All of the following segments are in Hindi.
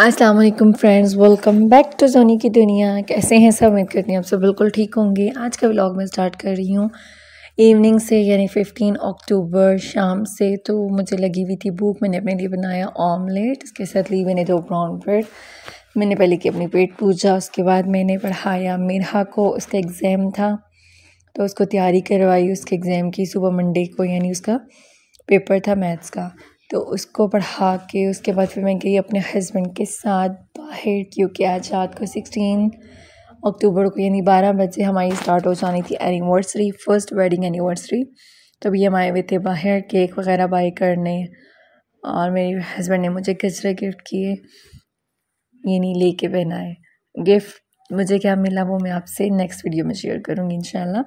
अस्सलाम वालेकुम friends welcome back to Johnny की दुनिया कैसे हैं सब उम्मीद करती हूँ आप सब बिल्कुल ठीक होंगे आज का व्लॉग मैं स्टार्ट कर रही हूँ इवनिंग से यानी 15 अक्टूबर शाम से तो मुझे लगी हुई थी भूख मैंने अपने लिए बनाया ऑमलेट इसके साथ ली मैंने दो ब्राउन ब्रेड मैंने पहले की अपनी पेट पूजा उसके बाद मैंने पढ़ाया मेरा को उसका एग्ज़ाम था तो उसको तैयारी करवाई उसके एग्ज़ाम की सुबह मंडे को यानी उसका पेपर था मैथ्स का तो उसको पढ़ा के उसके बाद फिर मैं गई अपने हस्बैंड के साथ बाहर क्योंकि आज रात को सिक्सटीन अक्टूबर को यानी बारह बजे हमारी स्टार्ट हो जानी थी एनिवर्सरी फ़र्स्ट वेडिंग एनिवर्सरी तो भी हम आए हुए थे बाहर केक वगैरह बाई करने और मेरे हस्बैंड ने मुझे गजरे गिफ्ट किए यानी ले कर पहनाए गिफ्ट मुझे क्या मिला वो मैं आपसे नेक्स्ट वीडियो में शेयर करूँगी इंशाल्लाह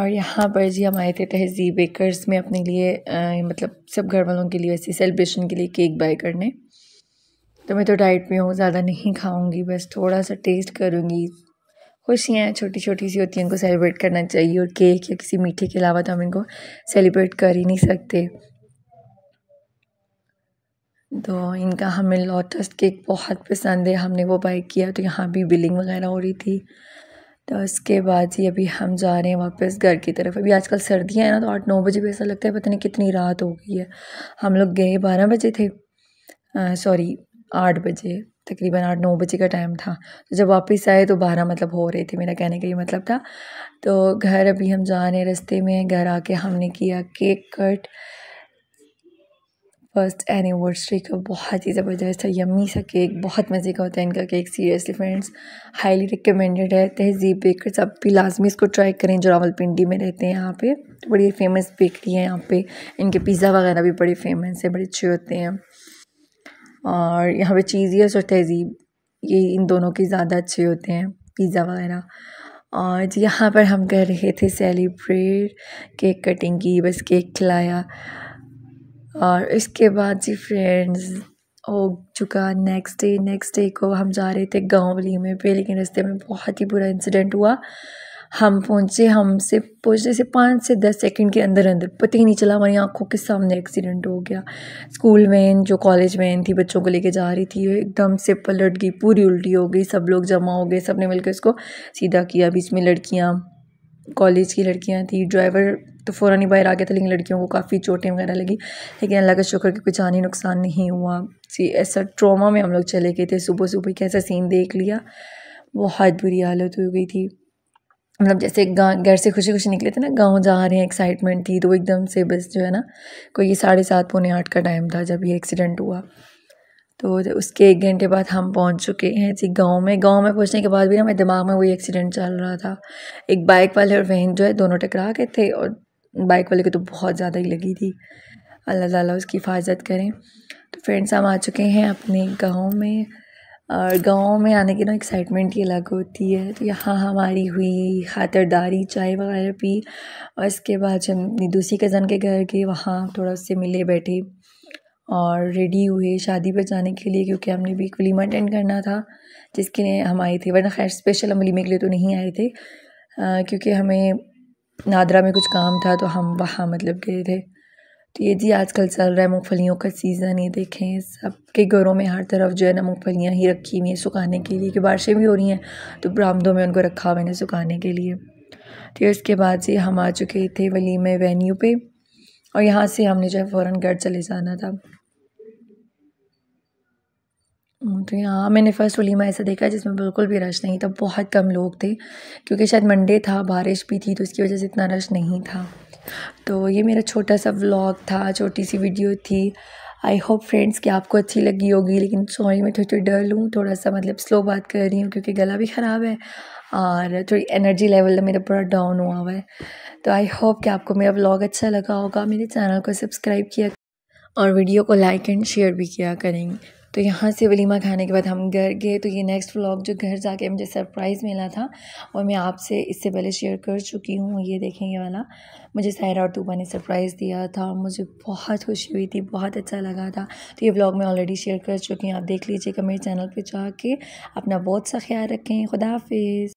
और यहाँ पर जी हम आए थे तहजीब बेकर्स में अपने लिए आ, मतलब सब घर वालों के लिए ऐसी सेलिब्रेशन के लिए केक बाय करने तो मैं तो डाइट पे हूँ ज़्यादा नहीं खाऊँगी बस थोड़ा सा टेस्ट करूँगी खुशियाँ छोटी छोटी सी होती हैं इनको सेलिब्रेट करना चाहिए और केक या किसी मीठे के अलावा तो हम इनको सेलिब्रेट कर ही नहीं सकते तो इनका हमें लोटस केक बहुत पसंद है हमने वो बाय किया तो यहाँ भी बिलिंग वगैरह हो रही थी तो उसके बाद ही अभी हम जा रहे हैं वापस घर की तरफ अभी आजकल सर्दियाँ हैं ना तो आठ नौ बजे भी ऐसा लगता है पता नहीं कितनी रात हो गई है हम लोग गए बारह बजे थे सॉरी आठ बजे तकरीबन आठ नौ बजे का टाइम था तो जब वापस आए तो बारह मतलब हो रहे थे मेरा कहने का ये मतलब था तो घर अभी हम जा रहे हैं रस्ते में घर आके हमने किया केक कट फर्स्ट एनिवर्सरी का बहुत ही ज़बरदस्त है यम्मी सा केक बहुत मज़े का होता है इनका cake seriously friends highly recommended है तहजीब बेकर्स आप भी लाजमी इसको ट्राई करें जो रावलपिंडी में रहते हैं यहाँ पे तो बड़ी फेमस बेकरी है यहाँ पे इनके पिज़्ज़ा वगैरह भी बड़े फेमस है बड़े अच्छे होते हैं और यहाँ पर चीज़ियस और तहजीब ये इन दोनों के ज़्यादा अच्छे होते हैं पिज़्ज़ा वगैरह और यहाँ पर हम कर रहे थे सेलिब्रेट केक कटिंग की बस केक खिलाया और इसके बाद जी फ्रेंड्स हो चुका नेक्स्ट डे नेक्स्ट डे को हम जा रहे थे गाँव वली में पे लेकिन रास्ते में बहुत ही बुरा इंसिडेंट हुआ हम पहुंचे हमसे पहुँचने से पाँच से दस सेकंड के अंदर अंदर पता ही नहीं चला हमारी आंखों के सामने एक्सीडेंट हो गया स्कूल वैन जो कॉलेज वैन थी बच्चों को लेके जा रही थी एकदम से पलट गई पूरी उल्टी हो गई सब लोग जमा हो गए सब ने मिलकर उसको सीधा किया बीच में लड़कियाँ कॉलेज की लड़कियाँ थी ड्राइवर तो फ़ौर ही बाहर आ गया था लेकिन लड़कियों को काफ़ी चोटें वगैरह लगी लेकिन अल्लाह का शुक्र कि कोई जानी नुकसान नहीं हुआ सी ऐसा ट्रॉमा में हम लोग चले गए थे सुबह सुबह कैसा सीन देख लिया बहुत बुरी हालत हो गई थी मतलब जैसे गाँव घर से खुशी खुशी निकले थे ना गांव जा रहे हैं एक्साइटमेंट थी तो एकदम से बस जो है ना कोई ये साढ़े सात पौने आठ का टाइम था जब ये एक्सीडेंट हुआ तो उसके एक घंटे बाद हम पहुंच चुके हैं जी गांव में गांव में पहुंचने के बाद भी ना मेरे दिमाग में वही एक्सीडेंट चल रहा था एक बाइक वाले और वहन जो है दोनों टकरा गए थे और बाइक वाले को तो बहुत ज़्यादा ही लगी थी अल्लाह ताला उसकी हिफाजत करें तो फ्रेंड्स हम आ चुके हैं अपने गांव में और गांव में आने की ना एक्साइटमेंट ही अलग होती है तो यहाँ हमारी हुई खातरदारी चाय वगैरह पी और इसके बाद जब अपनी दूसरी कज़न के घर गए वहाँ थोड़ा उससे मिले बैठे और रेडी हुए शादी पर जाने के लिए क्योंकि हमने भी एक अटेंड करना था जिसके लिए हम आए थे वरना खैर स्पेशल हम वलीमे के लिए तो नहीं आए थे आ, क्योंकि हमें नादरा में कुछ काम था तो हम वहाँ मतलब गए थे तो ये जी आजकल चल रहा है मूँगफलियों का सीज़न ये देखें सबके घरों में हर तरफ जो है ना मूँगफलियाँ ही रखी हुई हैं सुखाने के लिए कि बारिशें भी हो रही हैं तो बरामदों में उनको रखा हुआ है सुखाने के लिए तो इसके बाद जी हम आ चुके थे वलीमे वेन्यू पे और यहाँ से हमने जो है फ़ौर घर चले जाना था तो यहाँ मैंने फ़र्स्ट उलीमा ऐसा देखा जिसमें बिल्कुल भी रश नहीं था बहुत कम लोग थे क्योंकि शायद मंडे था बारिश भी थी तो उसकी वजह से इतना रश नहीं था तो ये मेरा छोटा सा व्लॉग था छोटी सी वीडियो थी आई होप फ्रेंड्स कि आपको अच्छी लगी होगी लेकिन सॉरी मैं थोड़ी थोड़ी डर लूँ थोड़ा सा मतलब स्लो बात कर रही हूँ क्योंकि गला भी ख़राब है और थोड़ी एनर्जी लेवल मेरा पूरा डाउन हुआ हुआ है तो आई होप कि आपको मेरा व्लॉग अच्छा लगा होगा मेरे चैनल को सब्सक्राइब किया और वीडियो को लाइक एंड शेयर भी किया करेंगे तो यहाँ से वलीमा खाने के बाद हम घर गए तो ये नेक्स्ट व्लॉग जो घर जाके मुझे सरप्राइज़ मिला था और मैं आपसे इससे पहले शेयर कर चुकी हूँ ये देखेंगे वाला मुझे सायरा और तूबा ने सरप्राइज़ दिया था मुझे बहुत खुशी हुई थी बहुत अच्छा लगा था तो ये व्लॉग मैं ऑलरेडी शेयर कर चुकी हूँ आप देख लीजिएगा मेरे चैनल पर जाके अपना बहुत सा ख्याल रखें खुदाफ़िज़